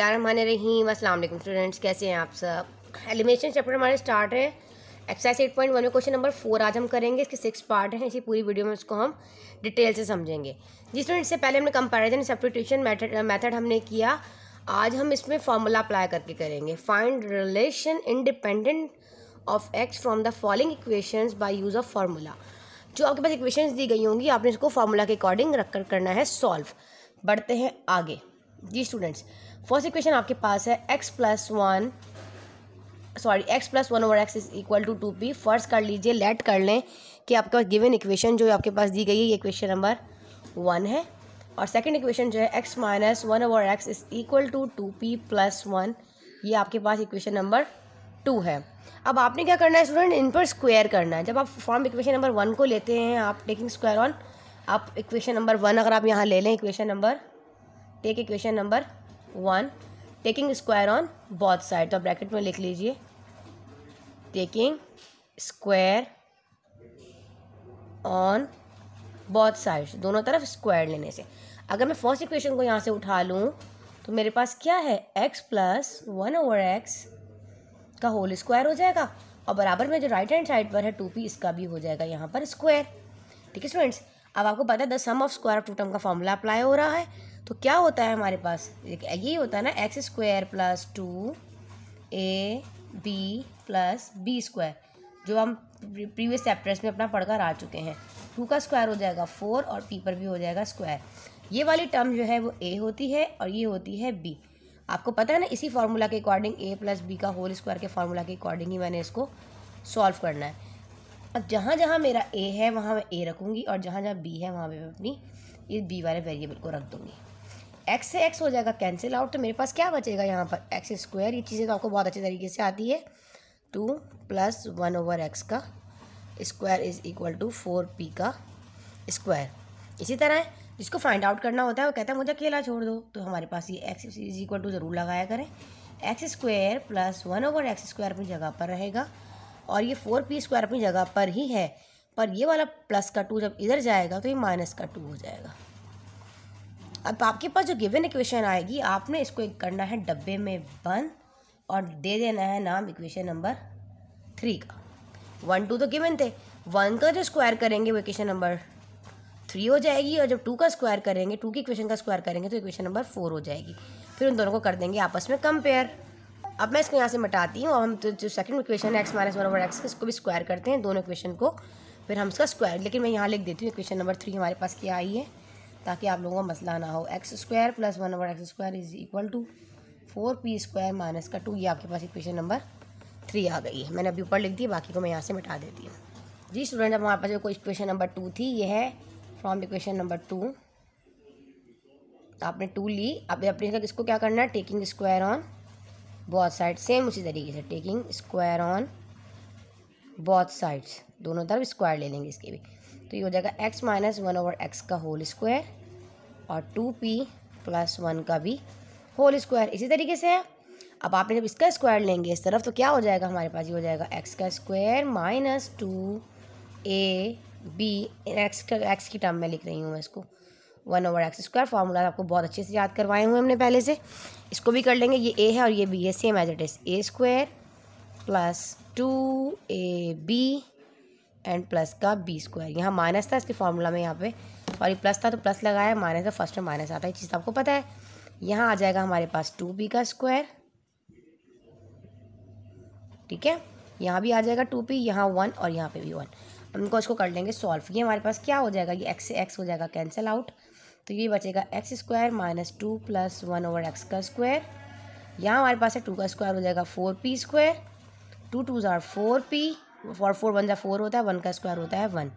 अस्सलाम वालेकुम स्टूडेंट्स कैसे हैं आप सब एलिमिनेशन चैप्टर हमारे स्टार्ट है एक्सरसाइज एट पॉइंट वन में क्वेश्चन नंबर फोर आज हम करेंगे इसके सिक्स पार्ट हैं इसी पूरी वीडियो में उसको हम डिटेल से समझेंगे जी स्टूडेंट इससे पहले हमने कंपेरिजन सब्सटीट्यूशन मेथड हमने किया आज हम इसमें फार्मूला अप्लाई करके करेंगे find relation independent of x from the following equations by use of formula जो आपके पास इक्वेशंस दी गई होंगी आपने इसको फार्मूला के अकॉर्डिंग रख करना है सॉल्व बढ़ते हैं आगे जी स्टूडेंट्स फर्स्ट इक्वेशन आपके पास है x plus one sorry x plus one over x is equal to two p first कर लीजिए लेट कर लें कि आपके पास गिवन इक्वेशन जो आपके पास दी गई है ये इक्वेशन नंबर वन है और सेकंड इक्वेशन जो है x minus one over x is equal to two p plus one ये आपके पास इक्वेशन नंबर टू है अब आपने क्या करना है स्टूडेंट इन पर स्क्वेयर करना है जब आप फॉर्म इक्वेशन नंबर वन को लेते हैं आप टेकिंग स्क्वायर ऑन आप इक्वेशन नंबर वन अगर आप यहाँ ले लें equation number take equation number one taking square on both side तो ब्रैकेट में लिख लीजिए टेकिंग स्क्वायर ऑन बॉथ साइड दोनों तरफ स्क्वायर लेने से अगर मैं फर्स्ट इक्वेशन को यहाँ से उठा लूँ तो मेरे पास क्या है x plus one over x का होल स्क्वायर हो जाएगा और बराबर में जो राइट हैंड साइड पर है टू पी इसका भी हो जाएगा यहाँ पर स्क्वायर ठीक है स्टूडेंट्स अब आपको पता है the sum of square of two term का फॉर्मूला अप्लाई हो रहा है तो क्या होता है हमारे पास यही होता है ना x square plus two A B plus B square जो हम प्रीवियस चैप्टर्स में अपना पढ़कर आ चुके हैं टू का स्क्वायर हो जाएगा फोर और पी पर भी हो जाएगा स्क्वायर ये वाली टर्म जो है वो ए होती है और ये होती है बी आपको पता है ना इसी फार्मूला के अकॉर्डिंग ए प्लस बी का होल स्क्वायर के फार्मूला के अकॉर्डिंग ही मैंने इसको सॉल्व करना है अब जहाँ जहाँ मेरा ए है वहाँ मैं ए रखूँगी और जहाँ जहाँ बी है वहाँ पर मैं अपनी इस बी वाले वेरिएबल को रख दूँगी एक्स से एक्स हो जाएगा कैंसिल आउट तो मेरे पास क्या बचेगा यहाँ पर एक्स स्क्वायर ये चीज़ें तो आपको बहुत अच्छे तरीके से आती है two plus one over x का square is equal to four p का स्क्वायर इसी तरह जिसको फाइंड आउट करना होता है वो कहता है मुझे अकेला छोड़ दो तो हमारे पास ये एक्स इज इक्वल टू ज़रूर लगाया करें x square plus one over x square अपनी जगह पर रहेगा और ये फोर पी स्क्वायर अपनी जगह पर ही है पर ये वाला प्लस का टू जब इधर जाएगा तो ये माइनस का टू हो जाएगा अब आपके पास जो गिवन इक्वेशन आएगी आपने इसको एक करना है डब्बे में बंद और दे देना है नाम इक्वेशन नंबर थ्री का वन टू तो गिवन थे वन का जो स्क्वायर करेंगे वो इक्वेशन नंबर थ्री हो जाएगी और जब टू का स्क्वायर करेंगे टू की इक्वेशन का स्क्वायर करेंगे तो इक्वेशन नंबर फोर हो जाएगी फिर उन दोनों को कर देंगे आपस में कंपेयर अब मैं इसको यहाँ से मटाती हूँ और हम तो जो सेकंड इक्वेशन है x minus one over x इसको भी स्क्वायर करते हैं दोनों इक्वेशन को फिर हम इसका स्क्वायर लेकिन मैं यहाँ लिख देती हूँ इक्वेशन नंबर थ्री हमारे पास क्या आई है ताकि आप लोगों का मसला ना हो x square plus one over x square is equal to four P square minus का टू ये आपके पास इक्वेशन नंबर थ्री आ गई है मैंने अभी ऊपर लिख दी बाकी को मैं यहाँ से मिटा देती हूँ जी स्टूडेंट अब हमारे पास जो कोई इक्वेशन नंबर टू थी ये है फ्रॉम इक्वेशन नंबर टू आपने टू ली अब अपने का किसको क्या करना है taking square on both side same उसी तरीके से taking square on both sides दोनों तरफ स्क्वायर ले लेंगे इसके भी तो ये हो जाएगा x minus one over x का होल स्क्वायर और टू पी प्लस वन का भी होल स्क्वायर इसी तरीके से है अब आपने जब इसका स्क्वायर लेंगे इस तरफ तो क्या हो जाएगा हमारे पास ये हो जाएगा एक्स का स्क्वायर माइनस टू ए बी एक्स का एक्स की टर्म में लिख रही हूँ मैं इसको one over x square formula आपको बहुत अच्छे से याद करवाए हुए हमने पहले से इसको भी कर लेंगे ये ए है और ये बी है same as it is a square plus two A b and plus का बी स्क्वायर यहाँ माइनस था इसके फार्मूला में यहाँ पे सॉरी प्लस था तो प्लस लगाया माइनस था फर्स्ट में माइनस आता है चीज़ तो आपको पता है यहाँ आ जाएगा हमारे पास टू बी का स्क्वायर ठीक है यहाँ भी आ जाएगा टू पी यहाँ वन और यहाँ पे भी वन हमको इसको कर लेंगे सॉल्व ये हमारे पास क्या हो जाएगा ये एक्स से एक्स हो जाएगा कैंसिल आउट तो ये बचेगा x square minus two plus one over x का स्क्वायर यहाँ हमारे पास है टू का स्क्वायर हो जाएगा four P square two two ज़ार four p four four one जो फोर होता है वन का स्क्वायर होता है वन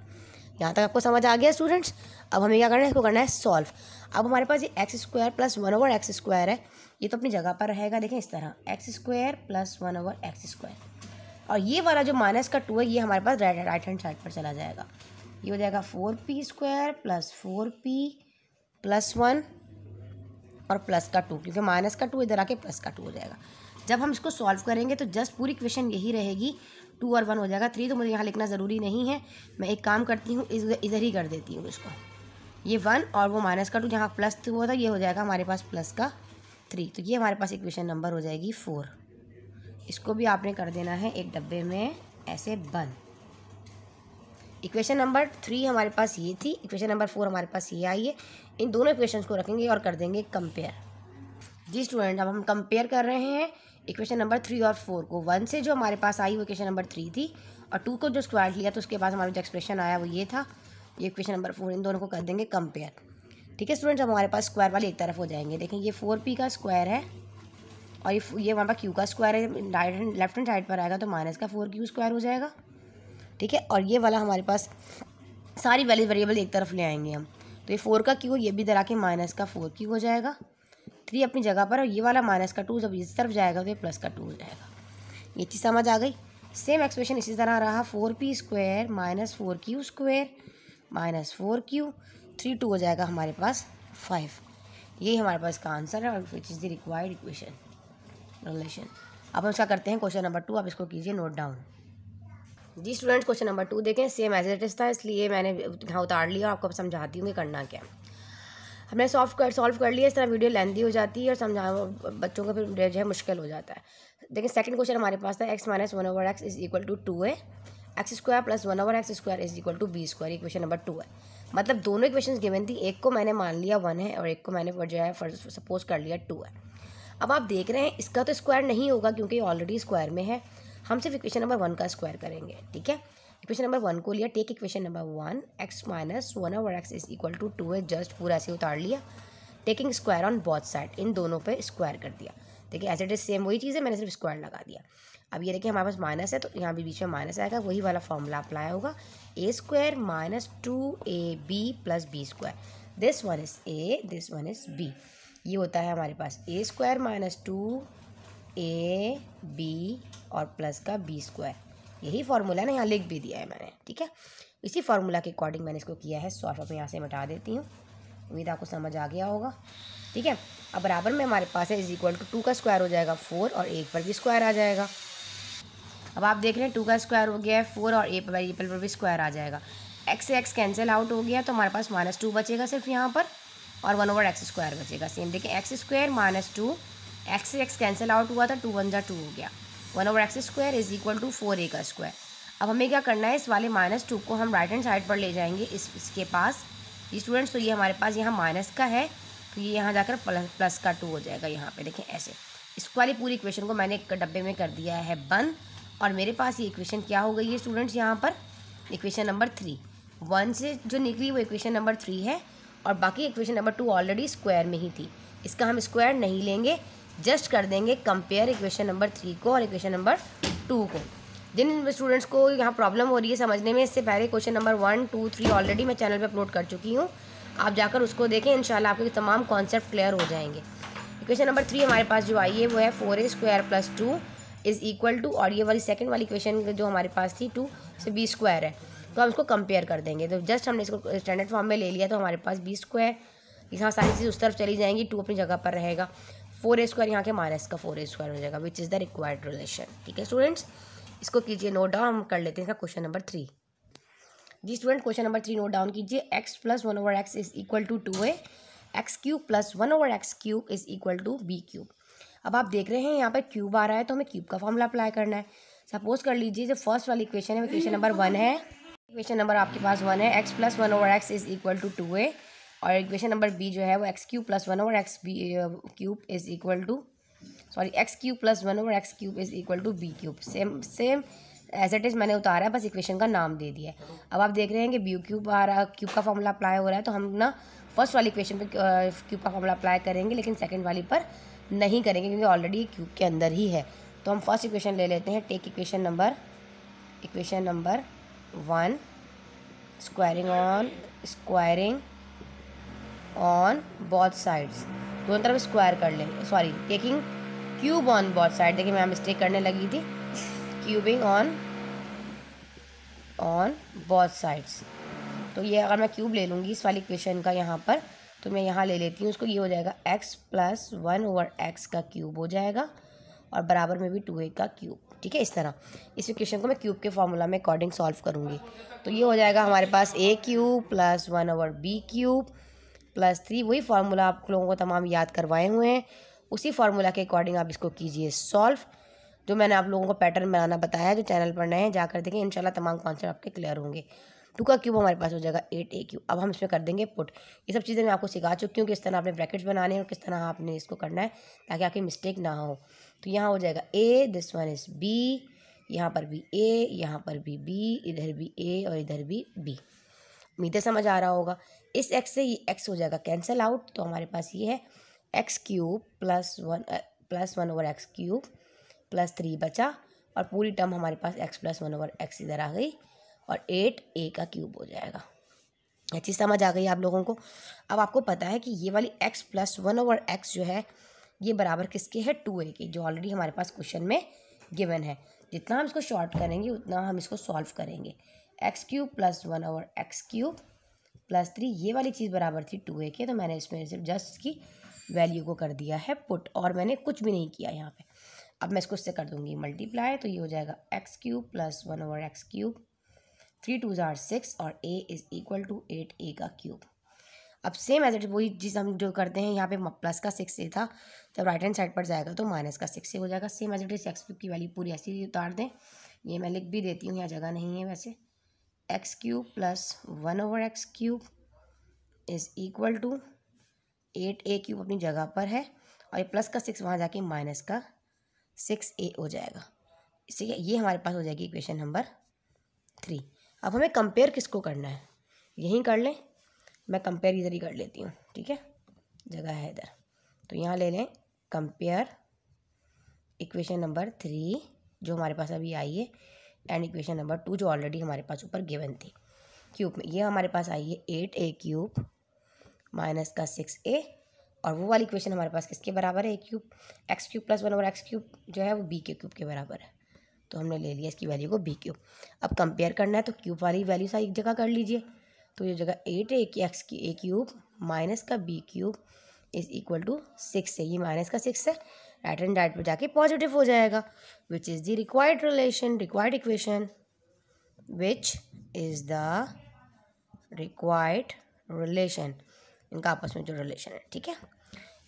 यहाँ तक आपको समझ आ गया स्टूडेंट्स अब हमें क्या करना है इसको करना है सॉल्व अब हमारे पास ये x square plus one over x square है ये तो अपनी जगह पर रहेगा देखें इस तरह x square plus one over x square और ये वाला जो माइनस का टू है ये हमारे पास राइट राइट हैंड साइड पर चला जाएगा ये हो जाएगा four P square plus four p plus one और प्लस का टू क्योंकि माइनस का टू इधर आके प्लस का टू हो जाएगा जब हम इसको सॉल्व करेंगे तो जस्ट पूरी क्वेश्चन यही रहेगी टू और वन हो जाएगा थ्री तो मुझे यहाँ लिखना ज़रूरी नहीं है मैं एक काम करती हूँ इधर ही कर देती हूँ इसको ये वन और वो माइनस का टू जहाँ प्लस हुआ था ये हो जाएगा हमारे पास प्लस का थ्री तो ये हमारे पास इक्वेशन नंबर हो जाएगी फोर इसको भी आपने कर देना है एक डब्बे में ऐसे बन इक्वेशन नंबर थ्री हमारे पास ये थी इक्वेशन नंबर फोर हमारे पास ये आई है इन दोनों इक्वेशन को रखेंगे और कर देंगे कंपेयर जी स्टूडेंट अब हम कंपेयर कर रहे हैं इक्वेशन नंबर थ्री और फोर को वन से जो हमारे पास आई वो इक्वेशन नंबर थ्री थी और टू को जो स्क्वायर लिया तो उसके बाद हमारा जो एक्सप्रेशन आया वो ये था ये इक्वेशन नंबर फोर इन दोनों को कर देंगे कंपेयर ठीक है स्टूडेंट्स हमारे पास स्क्वायर वाले एक तरफ हो जाएंगे देखें ये फोर पी का स्क्वायर है और ये ये पर पास क्यू का स्क्वायर है right hand left hand side पर आएगा तो माइनस का फोर क्यू स्क्वायर हो जाएगा ठीक है और ये वाला हमारे पास सारी वैल्यू वेरिएबल एक तरफ ले आएंगे हम तो ये फोर का क्यू ये भी इधर आके माइनस का फोर क्यू हो जाएगा थ्री तो अपनी जगह पर और ये वाला माइनस का टू जब इस तरफ जाएगा तो ये प्लस का टू हो जाएगा ये चीज़ समझ आ गई सेम एक्सप्रेशन इसी तरह रहा four P square minus four Q square minus four Q three two हो जाएगा हमारे पास फाइव ये हमारे पास इसका आंसर है और which is the required equation relation अब हम इसका करते हैं क्वेश्चन नंबर टू आप इसको कीजिए नोट डाउन जी स्टूडेंट्स क्वेश्चन नंबर टू देखें सेम एज इट इज था इसलिए मैंने यहाँ उतार लिया आपको आपको समझाती हूँ कि करना क्या है हमने सॉल्व कर सॉल्व कर लिया इस तरह वीडियो लेंदी हो जाती है और समझा बच्चों का फिर जो है मुश्किल हो जाता है देखिए सेकंड क्वेश्चन हमारे पास था X minus one over x is equal to two है X square plus one over x square is equal to B square equation question number two है मतलब दोनों इक्वेशन गिवन थी एक को मैंने मान लिया वन है और एक को मैंने जो है सपोज कर लिया टू है अब आप देख रहे हैं इसका तो स्क्वायर नहीं होगा क्योंकि ऑलरेडी स्क्वायर में है हम सिर्फ इक्वेशन नंबर वन का स्क्वायर करेंगे ठीक है इक्वेशन नंबर वन को लिया take equation number one X minus one over x is equal to two है जस्ट पूरा ऐसे उतार लिया taking square on both side इन दोनों पे स्क्वायर कर दिया देखिए एज इट इज सेम वही चीज़ है मैंने सिर्फ स्क्वायर लगा दिया अब ये देखिए हमारे पास माइनस है तो यहाँ भी बीच में माइनस आएगा वही वाला फॉर्मूला अप्लाई होगा A square minus two A B plus B square this one is A this one is B ये होता है हमारे पास A square minus two A B और प्लस का बी स्क्वायर यही फार्मूला ना यहाँ लिख भी दिया है मैंने ठीक है इसी फार्मूला के अकॉर्डिंग मैंने इसको किया है सॉफ्ट आप यहाँ से मिटा देती हूँ उम्मीद आपको समझ आ गया होगा ठीक है अब बराबर में हमारे पास है इज इक्वल टू टू का स्क्वायर हो जाएगा फोर और एक पर भी स्क्वायर आ जाएगा अब आप देख रहे हैं टू का स्क्वायर हो गया है फोर और ए पर एपल पर भी स्क्वायर आ जाएगा एक्स से एक्स कैंसिल आउट हो गया तो हमारे पास माइनस टू बचेगा सिर्फ यहाँ पर और वन ओवर एक्स स्क्वायर बचेगा सेम देखिए X square minus two X से एक्स कैंसिल आउट हुआ था टू वन जा टू हो गया one over x square is equal to four A का स्क्वायर अब हमें क्या करना है इस वाले माइनस टू को हम राइट हैंड साइड पर ले जाएंगे इस इसके पास स्टूडेंट्स तो ये हमारे पास यहाँ माइनस का है तो ये यहाँ जाकर प्लस प्लस का टू हो जाएगा यहाँ पे देखें ऐसे इसको वाली पूरी इक्वेशन को मैंने डब्बे में कर दिया है बंद और मेरे पास ये इक्वेशन क्या हो गई है स्टूडेंट्स यहाँ पर इक्वेशन नंबर थ्री वन से जो निकली वो इक्वेशन नंबर थ्री है और बाकी equation number two already square में ही थी इसका हम स्क्वायर नहीं लेंगे जस्ट कर देंगे कंपेयर इक्वेशन नंबर थ्री को और इक्वेशन नंबर टू को जिन स्टूडेंट्स को यहाँ प्रॉब्लम हो रही है समझने में इससे पहले question number one two three already मैं चैनल पर अपलोड कर चुकी हूँ आप जाकर उसको देखें इनशाला आपके तमाम कॉन्सेप्ट क्लियर हो जाएंगे इक्वेशन नंबर थ्री हमारे पास जो आई है वो है four A square plus two is equal to और ये वाली सेकेंड वाली क्वेश्चन जो हमारे पास थी टू से बी स्क्वायर है तो हम इसको कंपेयर कर देंगे तो जस्ट हमने इसको स्टैंडर्ड फॉर्म में ले लिया तो हमारे पास बी स्क्वायर यहाँ सारी चीज़ उस तरफ चली जाएंगी टू अपनी जगह पर रहेगा फोर ए स्क्वायर यहाँ के माइनस का फोर ए स्क्वायर हो जाएगा which is the required relation ठीक है स्टूडेंट्स इसको कीजिए नोट डाउन हम कर लेते हैं इसका क्वेश्चन नंबर थ्री जी student question number three note down कीजिए X plus one over x is equal to two A X cube plus one over X cube is equal to B cube अब आप देख रहे हैं यहाँ पर cube आ रहा है तो हमें क्यूब का फॉर्मूला अप्लाई करना है सपोज कर लीजिए जो फर्स्ट वाली इक्वेशन है वो इक्वेशन नंबर वन है इक्वेशन नंबर आपके पास वन है x plus one over x is equal to two A और इक्वेशन नंबर बी जो है वो X cube plus one over X B cube is equal to sorry X cube plus one over X cube is equal to B cube same same as it is मैंने उतारा है बस equation का नाम दे दिया है अब आप देख रहे हैं कि बी क्यूब आ रहा क्यूब का फॉर्मूला अप्लाई हो रहा है तो हम ना फर्स्ट वाली इक्वेशन पर क्यूब का फॉर्मूला अप्लाई करेंगे लेकिन सेकेंड वाली पर नहीं करेंगे क्योंकि ऑलरेडी क्यूब के अंदर ही है तो हम फर्स्ट इक्वेशन ले लेते हैं take equation number equation number one squaring on squaring on both sides दोनों तरफ स्क्वायर कर लें sorry taking cube on both side देखिए मैं मिस्टेक करने लगी थी cubing on on both sides तो ये अगर मैं क्यूब ले लूँगी इस वाली क्वेश्चन का यहाँ पर तो मैं यहाँ ले लेती हूँ उसको ये हो जाएगा X plus one over x का क्यूब हो जाएगा और बराबर में भी टू ए का क्यूब ठीक है इस तरह इस इक्वेशन को मैं क्यूब के फार्मूला में अकॉर्डिंग सॉल्व करूँगी तो ये हो जाएगा हमारे पास A cube plus one over B cube plus three वही फार्मूला आप लोगों को तमाम याद करवाए हुए हैं उसी फार्मूला के अकॉर्डिंग आप इसको कीजिए सॉल्व जो मैंने आप लोगों को पैटर्न बनाना बताया है जो चैनल पर नए हैं जाकर देखें इनशाला तमाम कॉन्सेप्ट आपके क्लियर होंगे टू का क्यूब हमारे पास हो जाएगा एट ए क्यूब अब हम इसमें कर देंगे पुट ये सब चीज़ें मैं आपको सिखा चुकी हूँ किस तरह आपने ब्रैकेट्स बनाने हैं और किस तरह आपने इसको करना है ताकि आपकी मिस्टेक ना हो तो यहाँ हो जाएगा A this one is B यहाँ पर भी ए यहाँ पर भी बी इधर भी ए और इधर भी बी उम्मीद है समझ आ रहा होगा इस एक्स से ये एक्स हो जाएगा कैंसिल आउट तो हमारे पास ये है X cube plus one plus one over X cube plus three बचा और पूरी टर्म हमारे पास X plus one over X इधर आ गई और एट ए का क्यूब हो जाएगा अच्छी चीज़ समझ आ गई आप लोगों को अब आपको पता है कि ये वाली X plus one over X जो है ये बराबर किसके है टू ए के जो ऑलरेडी हमारे पास क्वेश्चन में गिवन है जितना हम इसको शॉर्ट करेंगे उतना हम इसको सॉल्व करेंगे एक्स क्यूब प्लस वन और एक्स क्यूब प्लस थ्री ये वाली चीज़ बराबर थी टू ए के तो मैंने इसमें सिर्फ जस्ट की वैल्यू को कर दिया है पुट और मैंने कुछ भी नहीं किया यहाँ पे अब मैं इसको इससे कर दूँगी मल्टीप्लाई तो ये हो जाएगा X cube plus one over X cube three two ज़ार सिक्स और A is equal to eight A का क्यूब अब सेम एज वही चीज़ हम जो करते हैं यहाँ पे प्लस का सिक्स ए था जब राइट हैंड साइड पर जाएगा तो माइनस का सिक्स ए हो जाएगा same as it X cube की वैल्यू पूरी ऐसी उतार दें ये मैं लिख भी देती हूँ यहाँ जगह नहीं है वैसे X cube plus one over X cube is equal to eight A cube अपनी जगह पर है और ये प्लस का सिक्स वहाँ जाके माइनस का सिक्स ए हो जाएगा इससे ये हमारे पास हो जाएगी इक्वेशन नंबर थ्री अब हमें कंपेयर किसको करना है यहीं कर लें मैं कंपेयर इधर ही कर लेती हूँ ठीक है जगह है इधर तो यहाँ ले लें कंपेयर इक्वेशन नंबर थ्री जो हमारे पास अभी आई है एंड इक्वेशन नंबर टू जो ऑलरेडी हमारे पास ऊपर गिवन थी क्यूब में ये हमारे पास आई है एट ए क्यूब माइनस का सिक्स ए और वो वाली इक्वेशन हमारे पास किसके बराबर है A cube X cube plus one और एक्स क्यूब जो है वो बी के क्यूब के बराबर है तो हमने ले लिया इसकी वैल्यू को बी क्यूब अब कंपेयर करना है तो क्यूब वाली वैल्यू सारी एक जगह कर लीजिए तो ये जगह एट ए की एक्स की ए क्यूब माइनस का B cube is equal to six है ये माइनस का सिक्स है एंड डाइट पर जाके पॉजिटिव हो जाएगा which is the required relation required equation which is the required relation इनका आपस में जो रिलेशन है ठीक है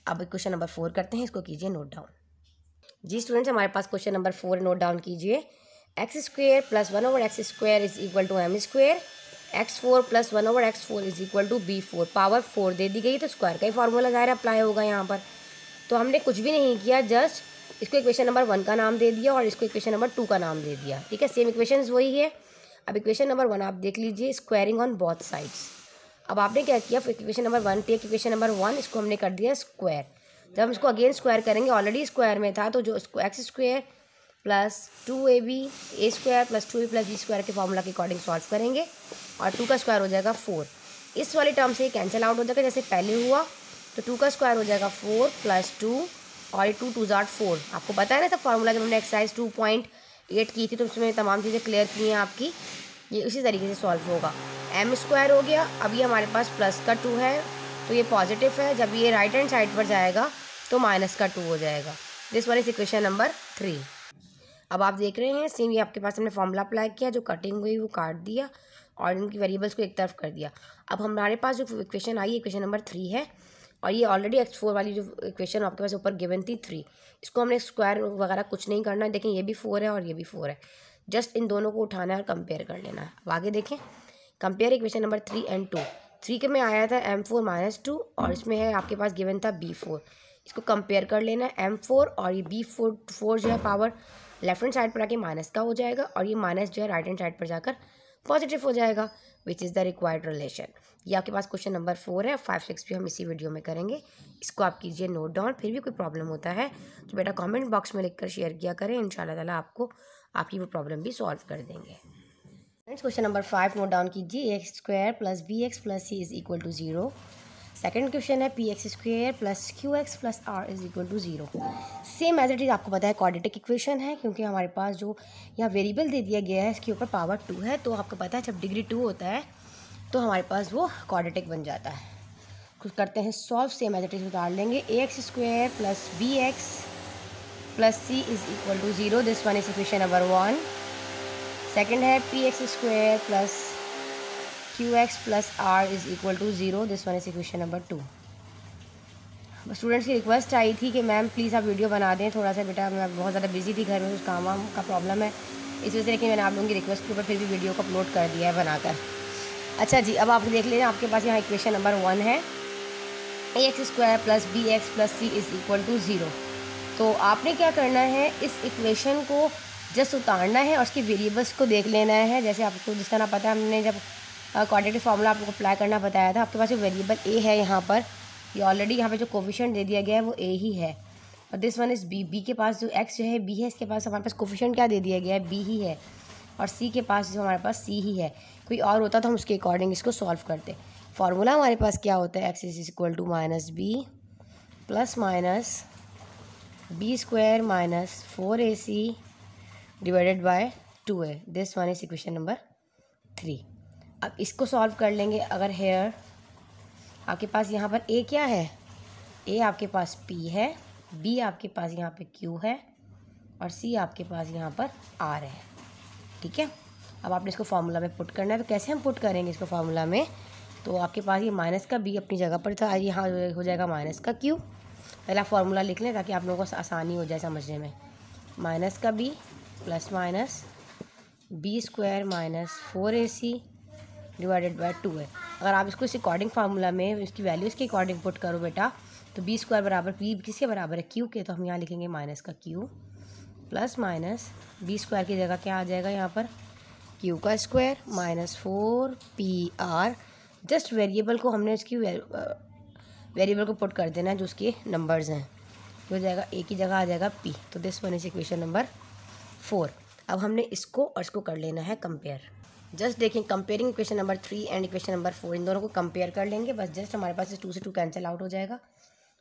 अब क्वेश्चन नंबर फोर करते हैं इसको कीजिए नोट डाउन जी स्टूडेंट्स हमारे पास question number four note down कीजिए X square plus one over X square is equal to M square X four plus one over X four is equal to B four power four दे दी गई तो square का ही formula ज़ाहिर apply होगा यहाँ पर तो हमने कुछ भी नहीं किया जस्ट इसको इक्वेशन नंबर वन का नाम दे दिया और इसको इक्वेशन नंबर टू का नाम दे दिया ठीक है सेम इक्वेशन वही है अब इक्वेशन नंबर वन आप देख लीजिए स्क्वायरिंग ऑन बोथ साइड्स अब आपने क्या किया equation number one take equation number one इसको हमने कर दिया स्क्वायर जब हम इसको अगेन स्क्वायर करेंगे ऑलरेडी स्क्वायर में था तो जो X square plus two A B A square plus two A plus B square के फार्मूला के अकॉर्डिंग सॉल्व करेंगे और टू का स्क्वायर हो जाएगा फोर इस वाले टर्म से कैंसिल आउट हो जाएगा जैसे पहले हुआ तो टू का स्क्वायर हो जाएगा फोर प्लस टू और टू टू जार्ट फोर आपको पता है ना सब फार्मूला जब हमने एक्सरसाइज टू पॉइंट एट की थी तो उसमें तमाम चीज़ें क्लियर की हैं आपकी ये उसी तरीके से सॉल्व होगा एम स्क्वायर हो गया अभी हमारे पास प्लस का टू है तो ये पॉजिटिव है जब ये राइट हैंड साइड पर जाएगा तो माइनस का टू हो जाएगा दिस वाले इक्वेशन नंबर थ्री अब आप देख रहे हैं सेम ये आपके पास हमने फॉर्मूला अप्लाई किया जो कटिंग हुई वो काट दिया और इनकी वेरिएबल्स को एक तरफ कर दिया अब हमारे पास जो इक्वेशन आई इक्वेशन नंबर थ्री है और ये ऑलरेडी एक्स फोर वाली जो इक्वेशन आपके पास ऊपर गिवन थी थ्री इसको हमने स्क्वायर वगैरह कुछ नहीं करना है देखें ये भी फोर है और ये भी फोर है जस्ट इन दोनों को उठाना है और कंपेयर कर लेना है अब आगे देखें compare equation number three and two three के में आया था एम फोर माइनस टू और इसमें है आपके पास गिवन था बी फोर इसको कंपेयर कर लेना है एम फोर और ये बी फोर फोर जो है पावर लेफ्ट हैंड साइड पर आके माइनस का हो जाएगा और ये माइनस जो है राइट हैंड साइड पर जाकर पॉजिटिव हो जाएगा which is the required relation ये आपके पास क्वेश्चन नंबर फोर है फाइव सिक्स भी हम इसी वीडियो में करेंगे इसको आप कीजिए नोट डाउन फिर भी कोई प्रॉब्लम होता है तो बेटा कमेंट बॉक्स में लिखकर शेयर किया करें इन शाला आपको आपकी वो प्रॉब्लम भी सॉल्व कर देंगे friends question number five note down कीजिए X square plus B X plus C is equal to zero second question है P X square plus Q X plus R is equal to zero same as it is आपको पता है quadratic equation है क्योंकि हमारे पास जो यहाँ वेरिएबल दे दिया गया है इसके ऊपर पावर टू है तो आपको पता है जब डिग्री टू होता है तो हमारे पास वो क्वाड्रेटिक बन जाता है कुछ करते हैं solve same as it is उतार लेंगे A X square plus B X plus C is equal to zero this one is equation number one second है P X square plus Q X plus R is equal to zero this one is equation number two students की request आई थी कि ma'am please आप video बना दें थोड़ा सा बेटा मैं बहुत ज़्यादा बिजी थी घर में कुछ काम वाम का प्रॉब्लम है इस वजह से लेकिन मैंने आप लोगों की रिक्वेस्ट के ऊपर फिर भी वीडियो को अपलोड कर दिया है बनाकर अच्छा जी अब आप देख लीजिए आपके पास यहाँ इक्वेशन नंबर वन है A X square plus B X plus C is equal to zero तो आपने क्या करना है इस इक्वेशन को जस्ट उतारना है और उसके वेरिएबल्स को देख लेना है जैसे आपको जिस तरह पता है हमने जब क्वाड्रेटिक फार्मूला आप लोग अप्लाई करना बताया था आपके पास जो वेरिएबल ए है यहाँ पर ये ऑलरेडी यहाँ पे जो कोफिशेंट दे दिया गया है वो ए ही है और this one is B B के पास जो एक्स जो है बी है इसके पास हमारे पास कोफिशन क्या दे दिया गया है बी ही है और सी के पास जो हमारे पास सी ही है कोई और होता तो हम उसके अकॉर्डिंग इसको सॉल्व करते फार्मूला हमारे पास क्या होता है x is equal to minus B plus minus B square minus four A C divided by two A this one is equation number three अब इसको सॉल्व कर लेंगे अगर हेयर आपके पास यहाँ पर ए क्या है ए आपके पास पी है बी आपके पास यहाँ पे क्यू है और सी आपके पास यहाँ पर आर है ठीक है अब आपने इसको फार्मूला में पुट करना है तो कैसे हम पुट करेंगे इसको फार्मूला में तो आपके पास ये माइनस का बी अपनी जगह पर था यहाँ हो जाएगा माइनस का क्यू पहले आप फार्मूला लिख लें ताकि आप लोगों को आसानी हो जाए समझने में माइनस का B plus minus B square minus four A C divided by two है अगर आप इसको इस अकॉर्डिंग फार्मूला में इसकी वैल्यू इसके अकॉर्डिंग पुट करो बेटा तो बी स्क्वायर बराबर पी किसके बराबर है क्यू के तो हम यहाँ लिखेंगे माइनस का Q plus minus B square की जगह क्या आ जाएगा यहाँ पर क्यू का square minus four P R just variable को हमने इसकी वेरिएबल को पुट कर देना है जो उसके नंबर्स हैं हो जाएगा ए की जगह आ जाएगा पी तो this one is equation number four अब हमने इसको और इसको कर लेना है कंपेयर जस्ट देखें comparing equation number three and equation number four इन दोनों को कंपेयर कर लेंगे बस जस्ट हमारे पास टू से टू कैंसिल आउट हो जाएगा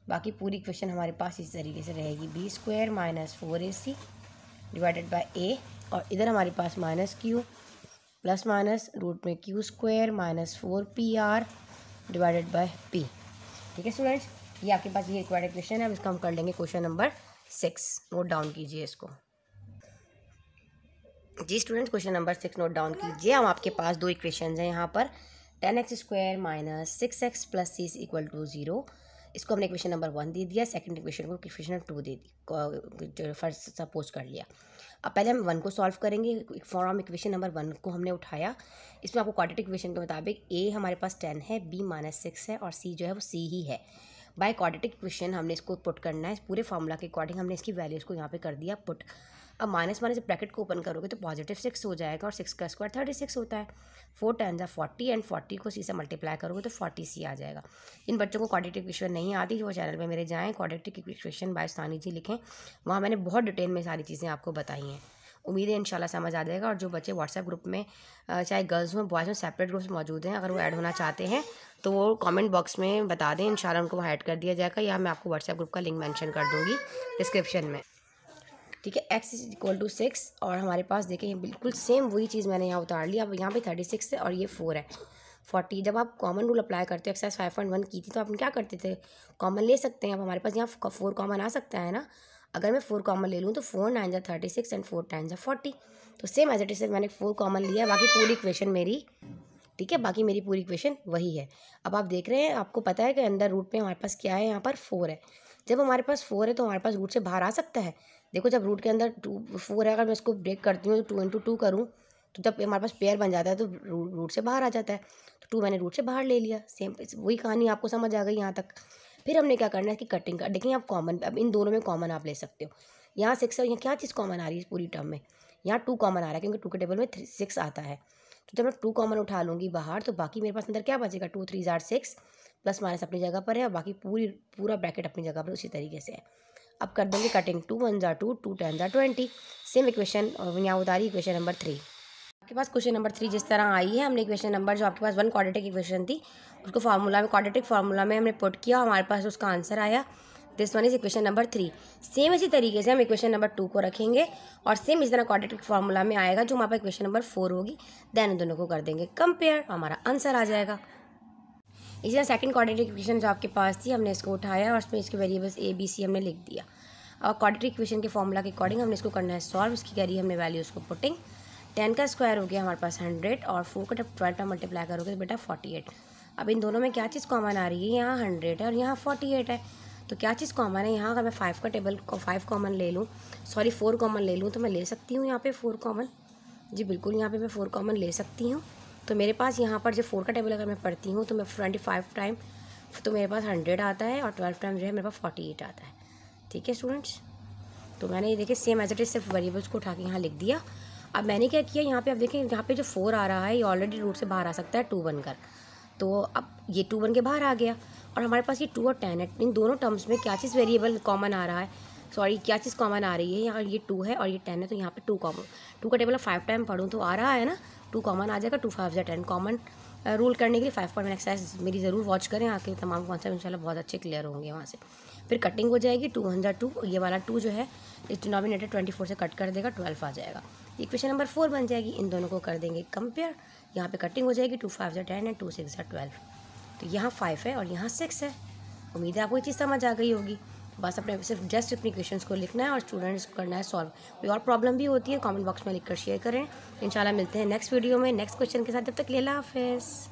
बाकी पूरी क्वेश्चन हमारे पास इस तरीके से रहेगी B square minus four A C divided by A और इधर हमारे पास minus Q plus minus root में Q square minus four P R divided by P ठीक है स्टूडेंट्स ये आपके पास ये रिक्वायर्ड क्वेश्चन है अब इसका हम कर लेंगे question number six note down कीजिए इसको जी student question number six note down कीजिए हम आपके पास दो इक्वेशन हैं यहाँ पर ten x square minus six x plus C is equal to zero इसको हमने इक्वेशन नंबर वन दे दिया सेकंड इक्वेशन को इक्वेशन टू दे दी जो फर्स्ट सपोज कर लिया अब पहले हम वन को सॉल्व करेंगे फॉर्म इक्वेशन नंबर वन को हमने उठाया इसमें आपको क्वाड्रेटिक इक्वेशन के मुताबिक ए हमारे पास टेन है बी माइनस सिक्स है और सी जो है वो सी ही है बाय क्वाड्रेटिक इक्वेशन हमने इसको पुट करना है पूरे फार्मूला के अकॉर्डिंग हमने इसकी वैल्यूज़ को यहाँ पे कर दिया पुट अब माइनस माइनस ब्रैकेट को ओपन करोगे तो पॉजिटिव सिक्स हो जाएगा और सिक्स का स्क्वायर थर्टी सिक्स होता है फोर टेन या फोर्टी एंड फोर्टी को सी से मल्टीप्लाई करोगे तो फोर्टी सी आ जाएगा इन बच्चों को क्वाड्रेटिक इक्वेशन नहीं आती वो चैनल पर मेरे जाएँ क्वाड्रेटिक इक्वेशन बाय सानी जी लिखें वहाँ मैंने बहुत डिटेल में सारी चीज़ें आपको बताई हैं उम्मीद है इंशाल्लाह समझ आ जाएगा और जो बच्चे व्हाट्सएप ग्रुप में चाहे गर्ल्स हों बॉयज़ हों सेपरेट ग्रुप्स मौजूद हैं अगर वो ऐड होना चाहते हैं तो वो कमेंट बॉक्स में बता दें इंशाल्लाह उनको वहाँ ऐड कर दिया जाएगा या मैं आपको व्हाट्सएप ग्रुप का लिंक मेंशन कर दूँगी डिस्क्रिप्शन में ठीक है x is equal to six और हमारे पास देखें बिल्कुल सेम वही चीज़ मैंने यहाँ उतार ली अब यहाँ पे थर्टी सिक्स है और ये फोर है फोर्टी जब आप कॉमन रूल अप्लाई करते हो एक्सरसाइज फाइव पॉइंट वन की थी तो आप क्या करते थे कॉमन ले सकते हैं अब हमारे पास यहाँ फोर कॉमन आ सकता है ना अगर मैं फोर कॉमन ले लूँ तो फोर नाइन जा thirty six and four ten जा फोर्टी तो सेम एज इट इज मैंने फोर कॉमन लिया बाकी पूरी इक्वेशन मेरी ठीक है बाकी मेरी पूरी इक्वेशन वही है अब आप देख रहे हैं आपको पता है कि अंदर रूट में हमारे पास क्या है यहाँ पर फोर है जब हमारे पास फोर है तो हमारे पास रूट से बाहर आ सकता है देखो जब रूट के अंदर टू फोर है अगर मैं इसको ब्रेक करती हूँ तो टू इंटू टू करूँ तो जब हमारे पास पेयर बन जाता है तो रूट से बाहर आ जाता है तो टू मैंने रूट से बाहर ले लिया सेम वही कहानी आपको समझ आ गई यहाँ तक फिर हमने क्या करना है कि कटिंग कर देखें आप कॉमन अब इन दोनों में कॉमन आप ले सकते हो यहाँ सिक्स है यहाँ क्या चीज़ कॉमन आ रही है पूरी टर्म में यहाँ टू कॉमन आ रहा है क्योंकि टू के टेबल में थ्री सिक्स आता है तो जब मैं टू कॉमन उठा लूँगी बाहर तो बाकी मेरे पास अंदर क्या बचेगा टू थ्री जार सिक्स प्लस माइनस अपनी जगह पर है और बाकी पूरी पूरा ब्रैकेट अपनी जगह पर उसी तरीके से है अब कर देंगे कटिंग टू वन ज़ा टू टू टेन ज़ा ट्वेंटी सेम इक्वेशन और यहाँ उतारी इक्वेशन नंबर थ्री आपके पास क्वेश्चन नंबर थ्री जिस तरह आई है हमने इक्वेशन नंबर जो आपके पास वन क्वाड्रेटिक इक्वेशन थी उसको फार्मूला में क्वाड्रेटिक फार्मूला में हमने पुट किया हमारे पास उसका आंसर आया this one is equation number three same इसी तरीके से हम इक्वेशन नंबर टू को रखेंगे और सेम इस तरह क्वाड्रेटिक फार्मूला में आएगा जो हमारे पास इक्वेशन नंबर फोर होगी देन दोनों को कर देंगे कंपेयर हमारा आंसर आ जाएगा इसी तरह सेकंड क्वाड्रेटिक इक्वेशन जो आपके पास थी हमने इसको उठाया और उसमें इसके वेरिएबल्स ए बी सी हमने लिख दिया और क्वाड्रेटिक इक्वेशन के फॉर्मूला के अकॉर्डिंग हमने इसको करना है सॉल्व उसकी करी हमने वैल्यूज़ को पुटिंग टेन का स्क्वायर हो गया हमारे पास हंड्रेड और फोर का ट्वेल्व का मल्टीप्लाई करोगे तो बेटा फोर्टी एट अब इन दोनों में क्या चीज़ कॉमन आ रही है यहाँ हंड्रेड है और यहाँ फोर्टी एट है तो क्या चीज़ कॉमन है यहाँ अगर मैं फाइव का टेबल फाइव कॉमन ले लूँ सॉरी फोर कॉमन ले लूँ तो मैं ले सकती हूँ यहाँ पे फोर कॉमन जी बिल्कुल यहाँ पे मैं फोर कॉमन ले सकती हूँ तो मेरे पास यहाँ पर जो फोर का टेबल अगर मैं पढ़ती हूँ तो मैं ट्वेंटी फाइव टाइम तो मेरे पास हंड्रेड आता है और ट्वेल्व टाइम जो है मेरे पास फोर्टी एट आता है ठीक है स्टूडेंट्स तो मैंने ये देखिए सेम एज इट इज सिर्फ वेरिएबल्स को उठा के यहाँ लिख दिया अब मैंने क्या किया यहाँ पे अब देखें यहाँ पे जो फोर आ रहा है ये ऑलरेडी रूट से बाहर आ सकता है टू बनकर तो अब ये टू बन के बाहर आ गया और हमारे पास ये टू और टेन है इन दोनों टर्म्स में क्या चीज़ वेरिएबल कॉमन आ रहा है सॉरी क्या चीज़ कॉमन आ रही है यहाँ ये टू है और ये टेन है तो यहाँ पे टू कॉमन टू का टेबल फाइव टाइम पढ़ूँ तो आ रहा है ना टू कॉमन आ जाएगा टू फाइव जै टेन कॉमन रूल करने के लिए फाइव पॉइंट एक्सरसाइज मेरी ज़रूर वॉच करें आके तमाम कॉन्सेप्ट इंशाल्लाह बहुत अच्छे क्लियर होंगे वहाँ से फिर कटिंग हो जाएगी टू हंड्रेड टू ये वाला टू जो है इस डिनोमिनेटर ट्वेंटी फोर से कट कर देगा ट्वेल्व आ जाएगा ये क्वेश्चन नंबर फोर बन जाएगी इन दोनों को कर देंगे कंपेयर यहाँ पे कटिंग हो जाएगी टू फाइव जै टेन एंड टू सिक्स जै ट्वेल्व तो यहाँ फाइव है और यहाँ सिक्स है उम्मीद है आपको ये चीज़ समझ आ गई होगी बस अपने सिर्फ जस्ट अपनी क्वेश्चन को लिखना है और स्टूडेंट्स को करना है सॉल्व कोई और प्रॉब्लम भी होती है कॉमेंट बॉक्स में लिख कर शेयर करें इनशाला मिलते हैं नेक्स्ट वीडियो में नेक्स्ट क्वेश्चन के साथ जब तक लेला हाफिज़